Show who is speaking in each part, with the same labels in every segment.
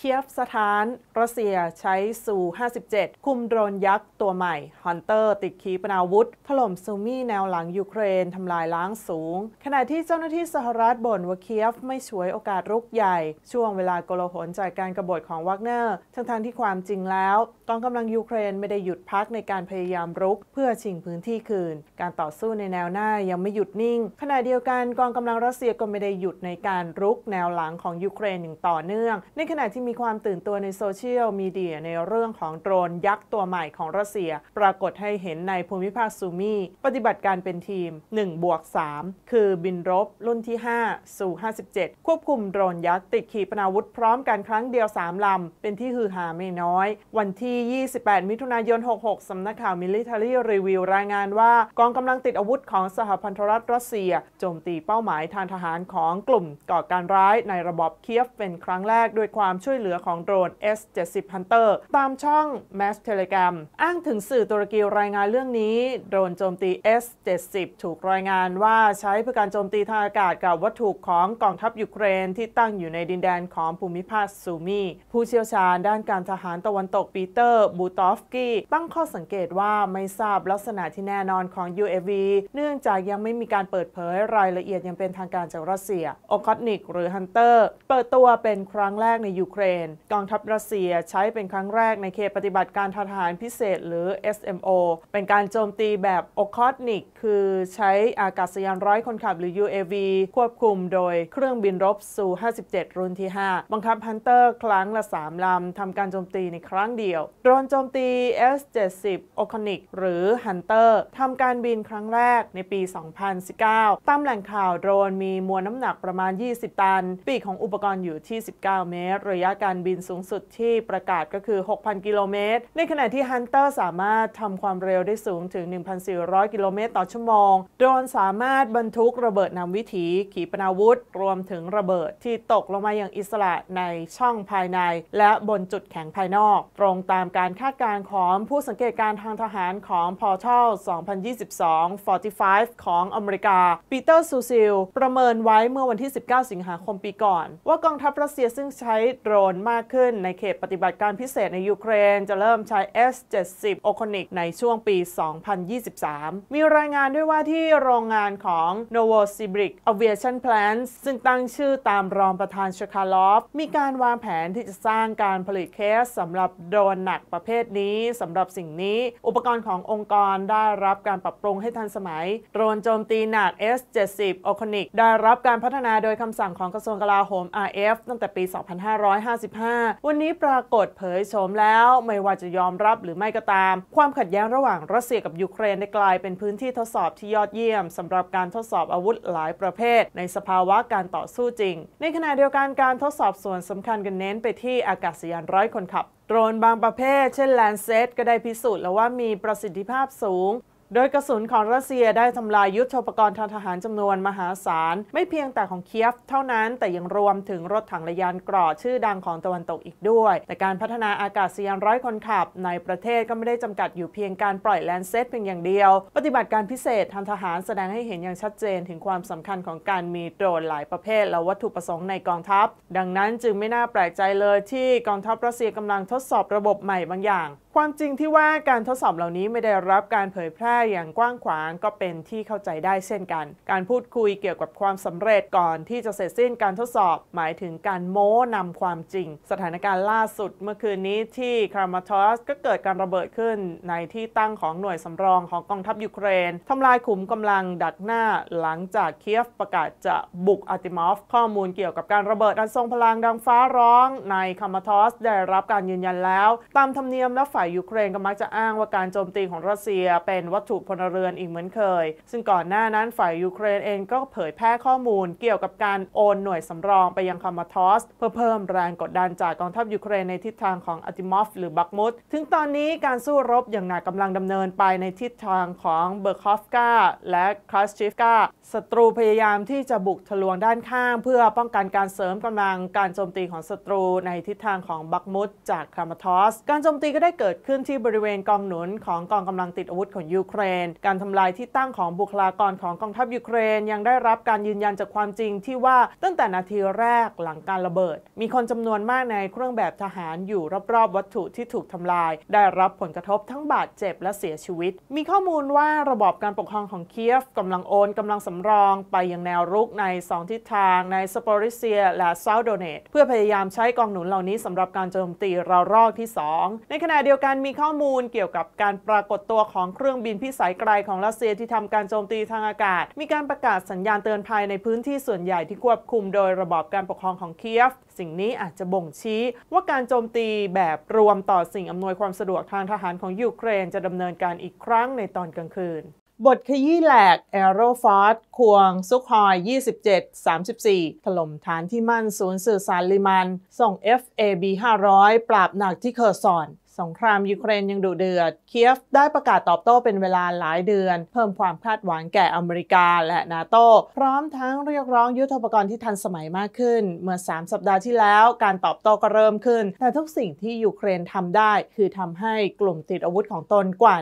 Speaker 1: เคียฟสถานรัสเซียใช้ซู57 คุมโดรนยักษ์ตัวใหม่ฮันเตอร์ติดขีปนาวุธถล่มซูมี่แนวหลังยูเครนทำลายล้างสูง ขณะที่เจ้าหน้าที่สหรัฐบ่นว่าเคียฟ ไม่ช่วยโอกาสรุกใหญ่ ช่วงเวลาโกลาหนจากการกรบฏของวักเนอร์ทั้งทางที่ความจริงแล้วกองกำลังยูเครนไม่ได้หยุดพักในการพยายามรุก เพื่อชิงพื้นที่คืน การต่อสู้ในแนวหน้ายังไม่หยุดนิ่ง ขณะเดียวกันกองกำลังรัสเซียก็ไม่ได้หยุดในการรุกแนวหลังของยูเครนอย่างต่อเนื่อง ในขณะที่มีความตื่นตัวในโซเชียลมีเดียในเรื่องของโดรนยักษ์ตัวใหม่ของรัสเซีย ปรากฏให้เห็นในภูมิภาคซูมีปฏิบัติการเป็นทีม 1 บวก 3 คือบินรบรุ่นที่ 5สู่57ควบคุมโดรนยักษ์ติดขีปนาวุธพร้อมกันครั้งเดียว 3 ลำ เป็นที่ฮือฮาไม่น้อย วันที่ 28 มิถุนายน 66 สำนักข่าว m ลิเทอรี่รีวิวรายงานว่ากองกำลังติดอาวุธของสหพันธรัฐรัสเซียโจมตีเป้าหมายทางทหารของกลุ่มก่อการร้ายในระบอบเคียฟเป็นครั้งแรกด้วยความช่วยยเหลือของโดรน S-70 Hunter ตามช่อง Mass Telegram อ้างถึงสื่อตุรกีรายงานเรื่องนี้โดรนโจมตี S-70 ถูกรายงานว่าใช้เพื่อการโจมตีทางอากาศกับวัตถุของกองทัพยูเครนที่ตั้งอยู่ในดินแดนของภูมิภาคซูมี ผู้เชี่ยวชาญด้านการทหารตะวันตกปีเตอร์บูตอฟกี้ตั้งข้อสังเกตว่าไม่ทราบลักษณะที่แน่นอนของ UAV เนื่องจากยังไม่มีการเปิดเผยรายละเอียดยังเป็นทางการจากรัสเซียโอคอตนิก หรือฮันเตอร์เปิดตัวเป็นครั้งแรกในยูเครนกองทัพรัสเซียใช้เป็นครั้งแรกในเขตปฏิบัติการทหารพิเศษหรือ SMO เป็นการโจมตีแบบโอคอตนิกคือใช้อากาศยานร้อยคนขับหรือ UAV ควบคุมโดยเครื่องบินรบซู57 รุ่นที่ 5 บังคับฮันเตอร์ครั้งละ 3 ลำทำการโจมตีในครั้งเดียว โดรนโจมตี S70 o c o n i c หรือ Hunter ทำการบินครั้งแรกในปี 2019ตามแหล่งข่าวโดรนมีมวลน้ำหนักประมาณ 20ตันปีกของอุปกรณ์อยู่ที่19เมตรระยะการบินสูงสุดที่ประกาศก็คือ 6,000 กิโลเมตร ในขณะที่ Hunter สามารถทำความเร็วได้สูงถึง 1,400 กิโลเมตรต่อชั่วโมง โดรนสามารถบรรทุกระเบิดนำวิถีขีปนาวุธ รวมถึงระเบิดที่ตกลงมาอย่างอิสระในช่องภายในและบนจุดแข็งภายนอก ตรงตามการคาดการณ์ของผู้สังเกตการทางทหารของ Portal 2022 45 ของอเมริกา ปีเตอร์ซูซิลประเมินไว้เมื่อวันที่ 19 สิงหาคมปีก่อน ว่ากองทัพรัสเซียซึ่งใช้โดรนมากขึ้นในเขตปฏิบัติการพิเศษในยูเครนจะเริ่มใช้ S70 โอคอนิกในช่วงปี 2023 มีรายงานด้วยว่าที่โรงงานของ Novosibirsk Aviation Plant s ซึ่งตั้งชื่อตามรองประธานชคาลอฟ มีการวางแผนที่จะสร้างการผลิตเคส สำหรับโดรนหนักประเภทนี้ สำหรับสิ่งนี้ อุปกรณ์ขององค์กรได้รับการปรับปรุงให้ทันสมัยโดรนโจมตีหนัก S70 โอคอนิกได้รับการพัฒนาโดยคำสั่งของกระทรวงกลาโหม RF ตั้งแต่ปี 2550 5 5วันนี้ปรากฏเผยโฉมแล้วไม่ว่าจะยอมรับหรือไม่ก็ตาม ความขัดแย้งระหว่างรัสเซียกับยูเครนได้กลายเป็นพื้นที่ทดสอบที่ยอดเยี่ยม สำหรับการทดสอบอาวุธหลายประเภทในสภาวะการต่อสู้จริง ในขณะเดียวกันการทดสอบส่วนสำคัญกันเน้นไปที่อากาศยานร้อยคนขับ โดรนบางประเภทเช่นแลนเซตก็ได้พิสูจน์แล้วว่ามีประสิทธิภาพสูงโดยกระสุนของรัสเซียได้ทำลายยุทธปกรณ์ทางทหารจำนวนมหาศาลไม่เพียงแต่ของเคียฟเท่านั้นแต่ยังรวมถึงรถถังระยานกรอชื่อดังของตะวันตกอีกด้วย แต่การพัฒนาอากาศยานร้อยคนขับ ในประเทศก็ไม่ได้จำกัดอยู่เพียงการปล่อยแลนเซตเพียงอย่างเดียวปฏิบัติการพิเศษทางทหารแสดงให้เห็นอย่างชัดเจนถึงความสำคัญของการมีโดรนหลายประเภท และวัตถุประสงค์ในกองทัพ ดังนั้นจึงไม่น่าแปลกใจเลยที่กองทัพรัสเซียกำลังทดสอบระบบใหม่บางอย่างความจริงที่ว่าการทดสอบเหล่านี้ไม่ได้รับการเผยแพร่อย่างกว้างขวางก็เป็นที่เข้าใจได้เช่นกัน การพูดคุยเกี่ยวกับความสำเร็จก่อนที่จะเสร็จสิ้นการทดสอบหมายถึงการโม้นำความจริง สถานการณ์ล่าสุด เมื่อคืนนี้ที่คารมาทอสก็เกิดการระเบิดขึ้นในที่ตั้งของหน่วยสำรองของกองทัพยูเครนทำลายขุมกำลังดักหน้าหลังจากเคียฟประกาศจะบุกอาติมอฟข้อมูลเกี่ยวกับการระเบิดอันทรงพลังดังฟ้าร้องในคารมาทอสได้รับการยืนยันแล้ว ตามธรรมเนียมและฝ่ายายยูเครนก็มักจะอ้างว่าการโจมตีของรัสเซียเป็นวัตถุพลเรือนอีกเหมือนเคย ซึ่งก่อนหน้านั้นฝ่ายยูเครนเองก็เผยแพร่ข้อมูลเกี่ยวกับการโอนหน่วยสำรองไปยังคามาทอส เพื่อเพิ่มแรงกดดันจากกองทัพยูเครนในทิศทางของอัติมอฟหรือบักมุดถึงตอนนี้การสู้รบอย่างหนักกำลังดำเนินไปในทิศทางของเบอร์คอฟกาและคลาสชิฟกาศัตรูพยายามที่จะบุกทะลวงด้านข้างเพื่อป้องกันการเสริมกำลังการโจมตีของศัตรูในทิศทางของบักมุดจากคามาทอส การโจมตีก็ได้เกิดดขึ้นที่บริเวณกองหนุนของกองกำลังติดอาวุธของยูเครน การทำลายที่ตั้งของบุคลากรของกองทัพยูเครน ยังได้รับการยืนยันจากความจริงที่ว่าตั้งแต่นาทีแรกหลังการระเบิด มีคนจำนวนมากในเครื่องแบบทหารอยู่รอบๆวัตถุที่ถูกทำลาย ได้รับผลกระทบทั้งบาดเจ็บและเสียชีวิต มีข้อมูลว่าระบอบการปกครองของเคียฟกำลังโอนกำลังสำรอง ไปยังแนวรุกใน2ทิศทาง ในสปอริเซีย และซาวโดเนตเพื่อพยายามใช้กองหนุนเหล่านี้ สำหรับการโจมตีระลอกที่ 2 ในขณะเดียวกันการมีข้อมูลเกี่ยวกับการปรากฏตัวของเครื่องบินพิสัยไกลของรัสเซียที่ทำการโจมตีทางอากาศ มีการประกาศสัญญาณเตือนภัยในพื้นที่ส่วนใหญ่ที่ควบคุมโดยระบอบการปกครองของเคียฟสิ่งนี้อาจจะบ่งชี้ ว่าการโจมตีแบบรวมต่อสิ่งอำนวยความสะดวกทางทหารของยูเครน จะดำเนินการอีกครั้งในตอนกลางคืน บทขยี้แหลกแอโรฟอร์ดควงซุกฮอย27-34ถล่มฐานที่มั่นศูนย์สื่อสารลิมัน ส่ง FAB 500ปราบหนักที่เคอร์ซอนสงครามยูเครนยังดุเดือดเคียฟได้ประกาศตอบโต้เป็นเวลาหลายเดือนเพิ่มความคาดหวังแก่อเมริกาและนาโตพร้อมทั้งเรียกร้องยุทธปกรณ์ที่ทันสมัยมากขึ้น เมื่อ 3 สัปดาห์ที่แล้ว การตอบโต้ก็เริ่มขึ้น แต่ทุกสิ่งที่ยูเครนทำได้คือทำให้กลุ่มติดอาวุธของตนกว่า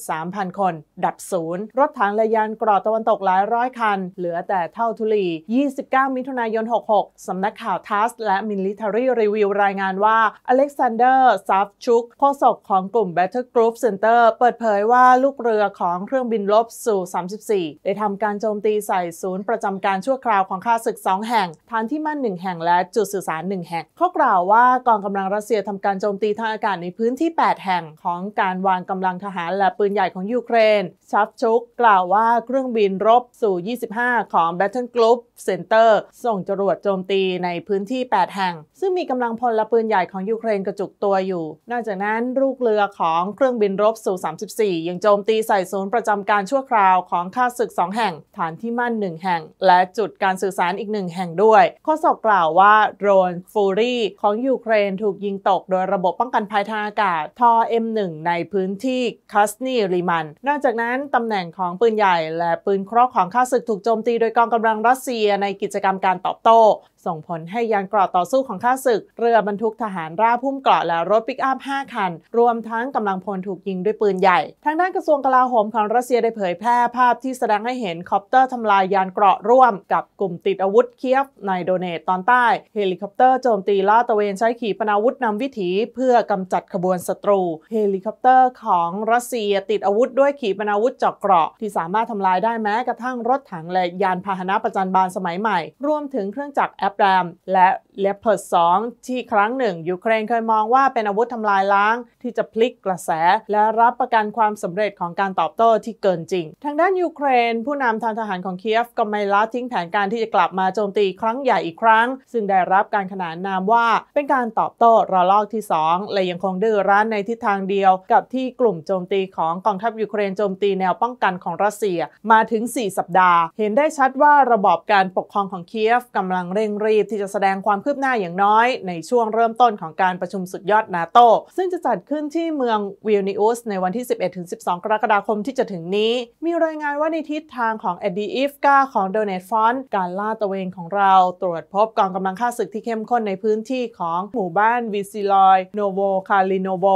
Speaker 1: 13,000 คน ดับศูนย์รถถังและยานกรอตะวันตกหลายร้อยคัน เหลือแต่เท่าทุลี 29 มิถุนายน66สำนักข่าวทัสและมิลิเทอรี่รีวิวรายงานว่าอเล็กซานเดอร์ซัฟชุกโฆษกของกลุ่ม Battle Group Center เปิดเผยว่าลูกเรือของเครื่องบินรบสู่ 34 ได้ทำการโจมตีใส่ศูนย์ประจำการชั่วคราวของข้าศึก 2 แห่งฐานที่มั่น 1 แห่งและจุดสื่อสาร 1 แห่งเขากล่าวว่ากองกำลังรัสเซียทำการโจมตีทางอากาศในพื้นที่ 8 แห่งของการวางกำลังทหารและปืนใหญ่ของยูเครนชัฟชุก กล่าวว่าเครื่องบินรบสู่25 ของ Battle Group Center ส่งจรวดโจมตีในพื้นที่ 8 แห่ง ซึ่งมีกำลังพลและปืนใหญ่ของยูเครนกระจุกตัวอยู่นอกจากนั้นลูกเรือของเครื่องบินรบสู่ 34 ยังโจมตีใส่ศูนย์ประจำการชั่วคราวของข้าศึก 2 แห่ง ฐานที่มั่น 1 แห่ง และจุดการสื่อสารอีกหนึ่งแห่งด้วยโฆษกกล่าวว่าโดรนฟูรี่ของยูเครนถูกยิงตกโดยระบบป้องกันภัยทางอากาศทอ M1 ในพื้นที่คัสนีริมัน นอกจากนั้น ตำแหน่งของปืนใหญ่ และปืนเคราะห์ของข้าศึกถูกโจมตีโดยกองกำลังรัสเซียในกิจกรรมการตอบโต้ ส่งผลให้ยานเกราะต่อสู้ของข้าศึก เรือบรรทุกทหารราบพุ่มเกราะและรถปิกอัพ5คัญรวมทั้งกำลังพลถูกยิงด้วยปืนใหญ่ ทางด้านกระทรวงกลาโหมของรัสเซียได้เผยแพร่ภาพที่แสดงให้เห็นคอปเตอร์ทำลายยานเกราะร่วมกับกลุ่มติดอาวุธเคียฟในโดเนต ตอนใต้ เฮลิคอปเตอร์โจมตีลาดตระเวนใช้ขีปนาวุธนำวิถี เพื่อกำจัดขบวนศัตรู เฮลิคอปเตอร์ของรัสเซียติดอาวุธ ด้วยขีปนาวุธเจาะเกราะที่สามารถทำลายได้แม้กระทั่งรถถังและยานพาหนะประจันบานสมัยใหม่ รวมถึงเครื่องจักรแอปแรม และและเพิดสองที่ครั้งหนึ่งยูเครนเคยมองว่าเป็นอาวุธทำลายล้างที่จะพลิกกระแส และรับประกันความสำเร็จของการตอบโต้ที่เกินจริง ทางด้านยูเครน ผู้นำทางทหารของเคียฟก็ไม่ละทิ้งแผนการที่จะกลับมาโจมตีครั้งใหญ่อีกครั้ง ซึ่งได้รับการขนานนามว่าเป็นการตอบโต้ระลอกที่ 2 และยังคงดื้อรั้นในทิศทางเดียว กับที่กลุ่มโจมตีของกองทัพยูเครนโจมตีแนวป้องกันของรัสเซีย มาถึง 4 สัปดาห์ เห็นได้ชัดว่าระบอบการปกครองของเคียฟกำลังเร่งรีบที่จะแสดงความคืืบหน้าอย่างน้อยในช่วงเริ่มต้นของการประชุมสุดยอดนาโต ซึ่งจะจัดขึ้นที่เมืองวิลนิอุส ในวันที่ 11-12 กรกฎาคมที่จะถึงนี้ มีรายงานว่าในทิศทางของเอ็ดดีอิฟกาของโดเนตฟอนการล่าตะเวนของเราตรวจพบกองกำลังข้าศึกที่เข้มข้นในพื้นที่ของ หมู่บ้านวิซิลอยโนโวคาลิโนโว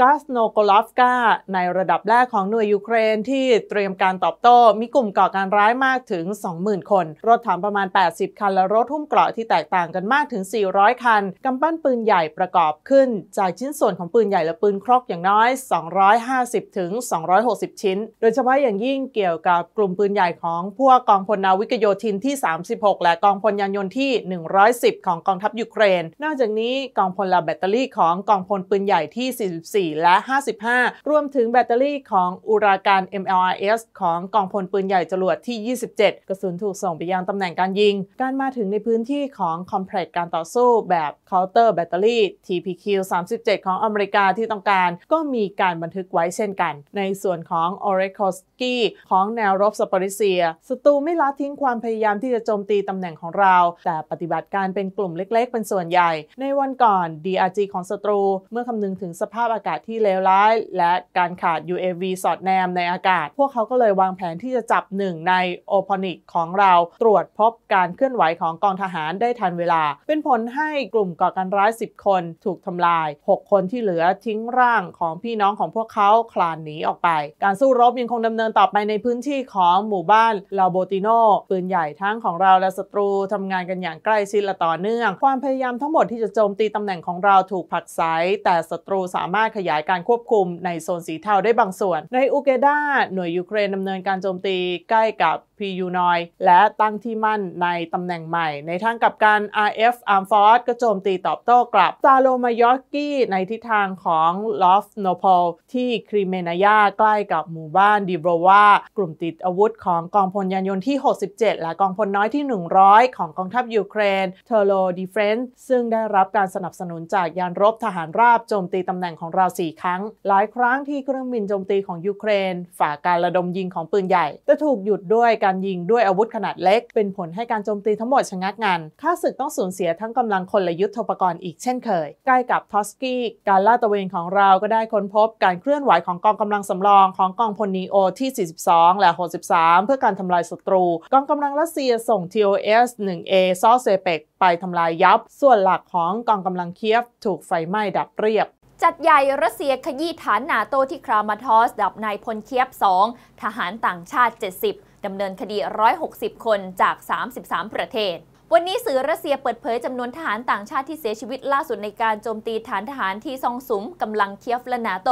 Speaker 1: กาสโนโกลอฟกาในระดับแรกของหน่วยยูเครนที่เตรียมการตอบโต้มีกลุ่มก่อการร้ายมากถึง20,000คน รถถังประมาณ 80คันและรถหุ้มเกราะที่แตกต่างกันมากถึง 400 คัน กำปั้นปืนใหญ่ประกอบขึ้น จากชิ้นส่วนของปืนใหญ่และปืนครกอย่างน้อย 250ถึง260 ชิ้น โดยเฉพาะอย่างยิ่งเกี่ยวกับกลุ่มปืนใหญ่ของพวกกองพลนาวิกโยธินที่ 36 และกองพลยานยนต์ที่ 110 ของกองทัพยูเครน นอกจากนี้กองพลลาแบตเตอรี่ของกองพลปืนใหญ่ที่ 44 และ 55 รวมถึงแบตเตอรี่ของอุราการ MLRS ของกองพลปืนใหญ่จรวดที่ 27กระสุนถูกส่งไปยังตำแหน่งการยิง การมาถึงในพื้นที่ของคอมเพล็กซ์การต่อสู้แบบ counter battery TPQ 37 ของอเมริกาที่ต้องการ ก็มีการบันทึกไว้เช่นกัน ในส่วนของ o r e k o s k i ของแนวรบสปอริเซียศัตรูไม่ละทิ้งความพยายามที่จะโจมตีตำแหน่งของเรา แต่ปฏิบัติการเป็นกลุ่มเล็กๆเป็นส่วนใหญ่ ในวันก่อน DRG ของศัตรู เมื่อคำนึงถึงสภาพอากาศที่เลวร้าย และการขาด UAV สอดแนมในอากาศ พวกเขาก็เลยวางแผนที่จะจับหนึ่งในโอพอนิกของเราตรวจพบการเคลื่อนไหวของกองทหารได้ทันเวลาเป็นผลให้กลุ่มก่อการร้าย 10 คนถูกทำลาย 6 คนที่เหลือทิ้งร่างของพี่น้องของพวกเขาคลานหนีออกไป การสู้รบยังคงดำเนินต่อไปในพื้นที่ของหมู่บ้านลาโบติโนปืนใหญ่ทั้งของเราและศัตรูทำงานกันอย่างใกล้ชิดและต่อเนื่อง ความพยายามทั้งหมดที่จะโจมตีตำแหน่งของเราถูกผักไสแต่ศัตรูสามารถขยายการควบคุมในโซนสีเทาได้บางส่วนในอูเกดาหน่วยยูเครนดำเนินการโจมตีใกล้กับียูนอย และตั้งที่มั่นในตำแหน่งใหม่ ในทางกับการ RF Arm f o r ฟก็โจมตีตอบโต้กลับซาโลมายอสกี้ในทิศทางของลอฟโนโพลที่ครีเมนายาใกล้กับหมู่บ้านดิโบรวากลุ่มติดอาวุธของกองพลยานยนต์ที่ 67 และกองพลน้อยที่ 100 ของกองทัพยูเครนเทโลดีเฟนซ์ซึ่งได้รับการสนับสนุนจากยานรบทหารราบโจมตีตำแหน่งของเราสี่ครั้ง หลายครั้งที่เครื่องบินโจมตีของยูเครนฝ่าการระดมยิงของปืนใหญ่จะถูกหยุดด้วยการการยิงด้วยอาวุธขนาดเล็กเป็นผลให้การโจมตีทั้งหมดชะงักงันข้าศึกต้องสูญเสียทั้งกำลังคนและยุทธปกรณ์อีกเช่นเคย ใกล้กับทอสกี้การลาดตระเวนของเราก็ได้ค้นพบการเคลื่อนไหวของกองกำลังสำรองของกองพลนีโอที่ 42 และ 63 เพื่อการทำลายศัตรู กองกำลังรัสเซียส่ง TOS 1A ซอสเซเปก ไปทำลายยับ ส่วนหลักของกองกำลังเคียฟถูกไฟไหม้ดับเรียบ
Speaker 2: จัดใหญ่รัสเซียขยี้ฐานนาโตที่ครามาทอส ดับนายพลเคียบ2ทหารต่างชาติ 70ดำเนินคดี 160 คนจาก 33 ประเทศ วันนี้สื่อรัสเซียเปิดเผยจำนวนทหารต่างชาติที่เสียชีวิตล่าสุดในการโจมตีฐานทหารที่ซองสุมกำลังเคียฟและนาโต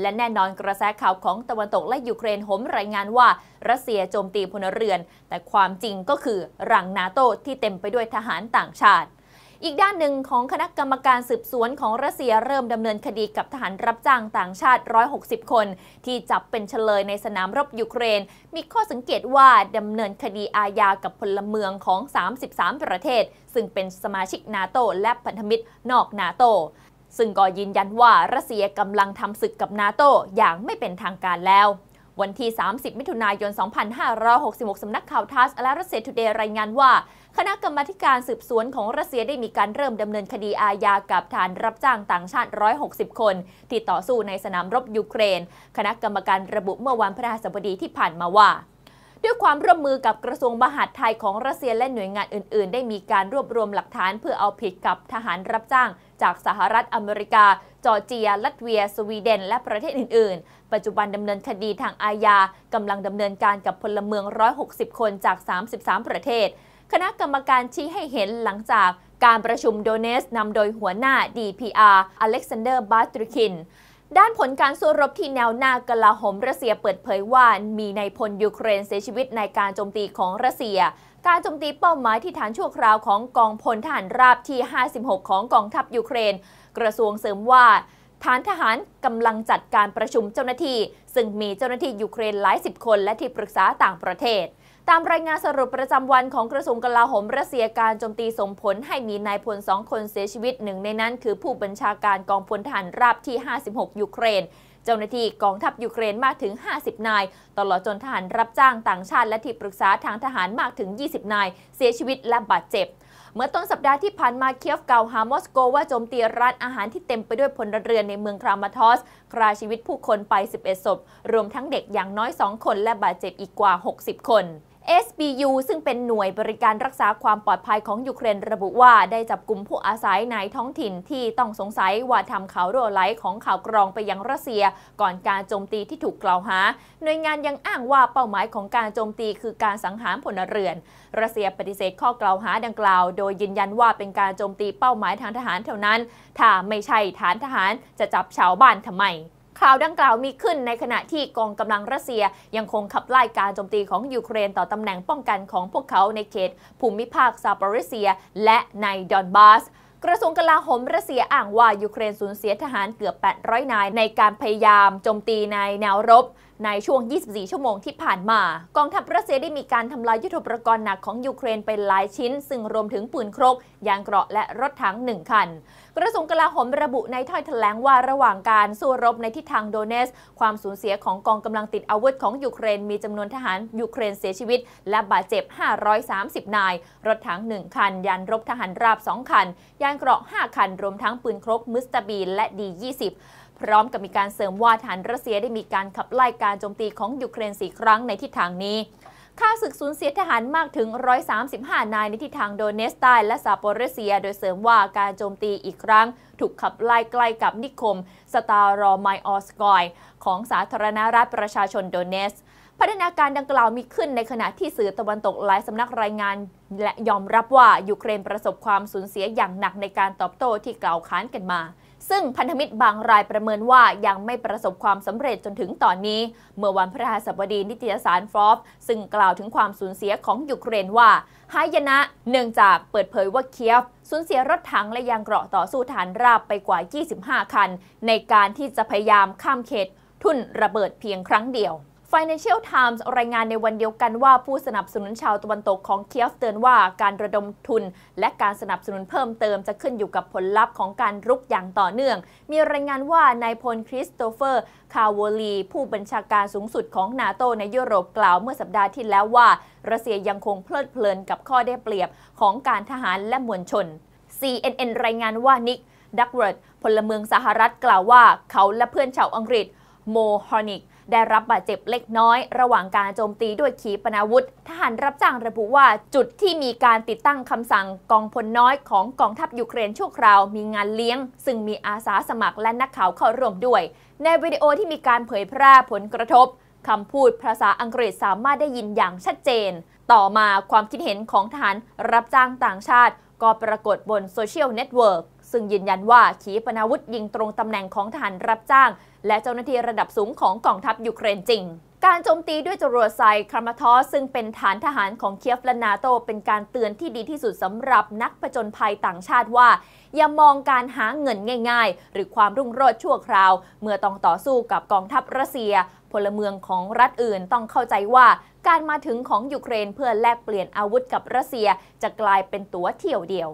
Speaker 2: และแน่นอนกระแสข่าวของตะวันตกและยูเครนหมรายงานว่ารัสเซียโจมตีพลเรือน แต่ความจริงก็คือรังนาโตที่เต็มไปด้วยทหารต่างชาติอีกด้านหนึ่งของคณะกรรมการสืบสวนของรัสเซียเริ่มดำเนินคดีกับทหารรับจ้างต่างชาติ 160 คน ที่จับเป็นเฉลยในสนามรบยูเครน มีข้อสังเกตว่าดำเนินคดีอาญากับพลเมืองของ 33 ประเทศ ซึ่งเป็นสมาชิกนาโตและพันธมิตรนอกนาโตซึ่งก็ยืนยันว่ารัสเซียกำลังทำศึกกับนาโตอย่างไม่เป็นทางการแล้ว วันที่ 30 มิถุนายน 2566สำนักข่าวทัสและรัสเซียทูเดย์รายงานว่าคณะกรรมการสืบสวนของรัสเซียได้มีการเริ่มดำเนินคดีอาญากับฐานรับจ้างต่างชาติ 160 คน ที่ต่อสู้ในสนามรบยูเครน คณะกรรมการระบุเมื่อวันพฤหัสบดีที่ผ่านมาว่า ด้วยความร่วมมือกับกระทรวงมหาดไทยของรัสเซียและหน่วยงานอื่น ๆ ได้มีการรวบรวมหลักฐานเพื่อเอาผิดกับทหารรับจ้าง จากสหรัฐอเมริกา จอร์เจีย ลัตเวีย สวีเดน และประเทศอื่น ๆ ปัจจุบันดำเนินคดีทางอาญากำลังดำเนินการกับพลเมือง 160 คนจาก 33 ประเทศคณะกรรมการชี้ให้เห็นหลังจากการประชุมโดเนสนำโดยหัวหน้า DPR อเล็กซานเดอร์บาตริคินด้านผลการสู้รบที่แนวหน้ากลาโหมรัสเซียเปิดเผยว่า มีนายพลยูเครนเสียชีวิตในการโจมตีของรัสเซีย การโจมตีเป้าหมายที่ฐานชั่วคราวของกองพลทหารราบที่ 56 ของกองทัพยูเครน กระทรวงเสริมว่า ฐานทหารกำลังจัดการประชุมเจ้าหน้าที่ ซึ่งมีเจ้าหน้าที่ยูเครนหลายสิบคนและที่ปรึกษาต่างประเทศตามรายงานสรุปประจำวันของกระทรวงกลาโหมรัสเซียการโจมตีส่งผลให้มีนายพลสองคนเสียชีวิตหนึ่งในนั้นคือผู้บัญชาการกองพลทหารราบที่ 56 ยูเครน เจ้าหน้าที่กองทัพยูเครนมากถึง 50 นาย ตลอดจนทหารรับจ้างต่างชาติและที่ปรึกษาทางทหารมากถึง 20 นาย เสียชีวิตและบาดเจ็บ เมื่อต้นสัปดาห์ที่ผ่านมาเคียฟกล่าวหามอสโกว่าโจมตีร้านอาหารที่เต็มไปด้วยพลเรือนในเมืองครามาทอสคราชีวิตผู้คนไป11ศพรวมทั้งเด็กอย่างน้อย2คนและบาดเจ็บอีกกว่า 60 คน SBU ซึ่งเป็นหน่วยบริการรักษาความปลอดภัยของยูเครนระบุว่าได้จับกลุ่มผู้อาศัยในท้องถิ่นที่ต้องสงสัยว่าทำข่าวรั่วไหลของข่าวกรองไปยังรัสเซียก่อนการโจมตีที่ถูกกล่าวหา หน่วยงานยังอ้างว่าเป้าหมายของการโจมตีคือการสังหารพลเรือนรัสเซียปฏิเสธข้อกล่าวหาดังกล่าวโดยยืนยันว่าเป็นการโจมตีเป้าหมายทางทหารเท่านั้นถ้าไม่ใช่ฐานทหารจะจับชาวบ้านทำไมข่าวดังกล่าวมีขึ้นในขณะที่กองกำลังรัสเซียยังคงขับไล่การโจมตีของยูเครน ต่อตำแหน่งป้องกันของพวกเขาในเขต ภูมิภาค ซาปอริเซียและในดอนบาส กระทรวงกลาโหมรัสเซียอ้างว่ายูเครนสูญเสียทหารเกือบ 800 นาย ในการพยายามโจมตีในแนวรบในช่วง 24 ชั่วโมงที่ผ่านมา กองทัพรัสเซียได้มีการทำลายยุทโธปกรณ์หนักของยูเครนไปหลายชิ้นซึ่งรวมถึงปืนครกยางเกราะและรถถังหนึ่งคัน กระทรวงกลาโหมระบุในถ้อยแถลงว่าระหว่างการ สู้รบในทิศทางโดเนส ความสูญเสียของกองกำลังติดอาวุธของยูเครนมีจำนวนทหารยูเครนเสียชีวิต และบาดเจ็บ 530 นาย รถถัง1 คันยานรบทหารราบ2คันยานเกราะ 5 คัน รวมทั้งปืนครกมุสตาบีและดี20พร้อมกับมีการเสริมว่าฐานรัสเซียได้มีการขับไล่การโจมตีของยูเครนสี่ครั้งในทิศทางนี้ ค่าศึกสูญเสียทหารมากถึง 135 นายในทิศทางโดเนสไตและซาโปเรเซีย โดยเสริมว่าการโจมตีอีกครั้ง ถูกขับไล่ใกล้กับนิคมสตาร์รอไมออสกอย ของสาธารณรัฐประชาชนโดเนส พัฒนาการดังกล่าวมีขึ้นในขณะที่สื่อตะวันตกหลายสำนักรายงานและยอมรับว่ายูเครนประสบความสูญเสียอย่างหนักในการตอบโต้ที่กล่าวค้านกันมาซึ่งพันธมิตรบางรายประเมินว่ายังไม่ประสบความสำเร็จจนถึงตอนนี้ เมื่อวันพฤหัสบดี นิตยสารฟอฟซึ่งกล่าวถึงความสูญเสียของยูเครนว่าหายนะเนื่องจากเปิดเผยว่าเคียฟสูญเสียรถถังและยางเกราะต่อสู้ฐานราบไปกว่า 25 คัน ในการที่จะพยายามข้ามเขต ทุ่นระเบิดเพียงครั้งเดียว Financial Times รายงานในวันเดียวกันว่าผู้สนับสนุนชาวตะวันตกของเคียฟเตือนว่าการระดมทุน และการสนับสนุนเพิ่มเติมจะขึ้นอยู่กับผลลัพธ์ของการรุกอย่างต่อเนื่อง มีรายงานว่านายพลคริสโตเฟอร์ คาวลีผู้บัญชาการสูงสุดของนาโตในยุโรปกล่าวเมื่อสัปดาห์ที่แล้วว่ารัสเซียยังคงเพลิดเพลินกับข้อได้เปรียบของการทหารและมวลชน CNN รายงานว่านิกดักเวิร์ดพลเมืองสหรัฐกล่าวว่า เขาและเพื่อนชาวอังกฤษโมฮอนิกได้รับบาดเจ็บเล็กน้อย ระหว่างการโจมตีด้วยขีปนาวุธ ทหารรับจ้างระบุว่าจุดที่มีการติดตั้งคำสั่งกองพลน้อยของกองทัพยูเครนชั่วคราว มีงานเลี้ยง ซึ่งมีอาสาสมัครและนักข่าวเข้าร่วมด้วย ในวิดีโอที่มีการเผยแพร่ผลกระทบ คำพูดภาษาอังกฤษสามารถได้ยินอย่างชัดเจน ต่อมาความคิดเห็นของทหารรับจ้างต่างชาติ ก็ปรากฏบนโซเชียลเน็ตเวิร์กซึ่งยืนยันว่าขีปนาวุธยิงตรงตำแหน่งของทหารรับจ้าง และเจ้าหน้าที่ระดับสูงของกองทัพยูเครนจริง การโจมตีด้วยจรวดไซครามาทอสซึ่งเป็นฐานทหารของเคียฟและนาโต เป็นการเตือนที่ดีที่สุดสำหรับนักประจนภัยต่างชาติว่า อย่ามองการหาเงินง่ายๆ หรือความรุ่งโรจน์ชั่วคราว เมื่อต้องต่อสู้กับกองทัพรัสเซีย พลเมืองของรัฐอื่นต้องเข้าใจว่า การมาถึงของยูเครนเพื่อแลกเปลี่ยนอาวุธกับรัสเซีย จะกลายเป็นตัวเที่ยวเดียว